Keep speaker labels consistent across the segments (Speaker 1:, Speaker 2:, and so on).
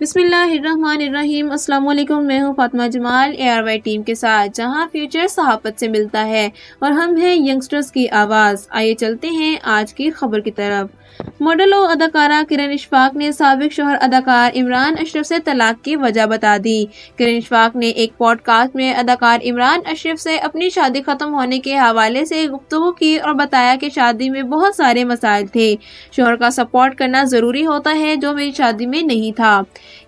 Speaker 1: बिसमीम वालेकुम मैं हूं फातिमा जमाल एआरवाई टीम के साथ जहां फ्यूचर सहाफत से मिलता है और हम हैं यंगस्टर्स की आवाज़ आइए चलते हैं आज की खबर की तरफ मॉडल और अदाकारा किरण इशफाक ने सबक शोहर अदाकार इमरान अशरफ से तलाक की वजह बता दी किरण इशफाक ने एक पॉडकास्ट में अदाकार इमरान अशरफ से अपनी शादी ख़त्म होने के हवाले से गुफ्तु की और बताया कि शादी में बहुत सारे मसाइल थे शोहर का सपोर्ट करना ज़रूरी होता है जो मेरी शादी में नहीं था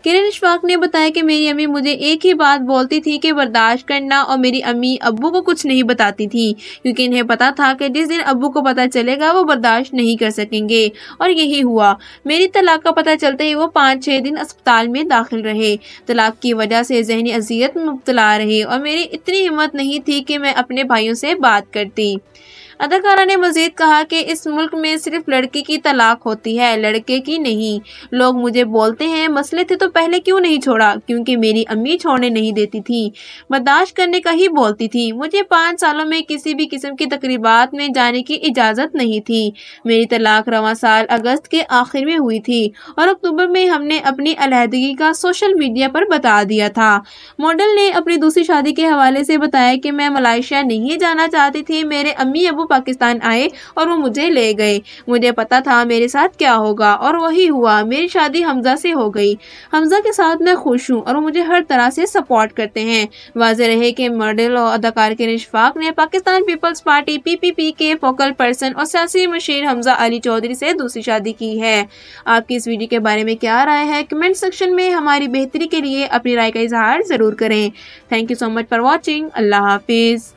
Speaker 1: किरण इशफाक ने बताया कि मेरी अम्मी मुझे एक ही बात बोलती थी कि बर्दाश्त करना और मेरी अम्मी अबू को कुछ नहीं बताती थी क्योंकि इन्हें पता था कि जिस दिन अबू को पता चलेगा वो बर्दाश्त नहीं कर सकेंगे और यही हुआ मेरी तलाक का पता चलते ही वो पाँच छः दिन अस्पताल में दाखिल रहे तलाक की वजह से जहनी अजियत में मुबतला रहे और मेरी इतनी हिम्मत नहीं थी कि मैं अपने भाइयों से बात करती अदाकारा ने मजीद कहा कि इस मुल्क में सिर्फ लड़की की तलाक होती है लड़के की नहीं लोग मुझे बोलते हैं मसले थे तो पहले क्यों नहीं छोड़ा क्योंकि मेरी अम्मी छोड़ने नहीं देती थी बर्दाश्त करने का ही बोलती थी मुझे पाँच सालों में किसी भी किस्म की तकरीबात में जाने की इजाज़त नहीं थी मेरी तलाक रवा साल अगस्त के आखिर में हुई थी और अक्टूबर में हमने अपनी अलहदगी का सोशल मीडिया पर बता दिया था मॉडल ने अपनी दूसरी शादी के हवाले से बताया कि मैं मलाइशिया नहीं जाना चाहती थी मेरे अम्मी अबू पाकिस्तान आए और वो मुझे ले गए मुझे पता था मेरे साथ क्या होगा और वही हुआ मेरी शादी हमजा से हो गई हमजा के साथ मैं खुश हूँ और वो मुझे हर तरह से सपोर्ट करते हैं वाज रहे कि मॉडल और अदाकार के निशफाक ने Pakistan Peoples Party P P P के फोकल पर्सन और सियासी मशीर हमजा अली चौधरी से दूसरी शादी की है आपकी इस वीडियो के बारे में क्या राय है कमेंट सेक्शन में हमारी बेहतरी के लिए अपनी राय का इजहार ज़रूर करें thank you so much for watching Allah हाफिज़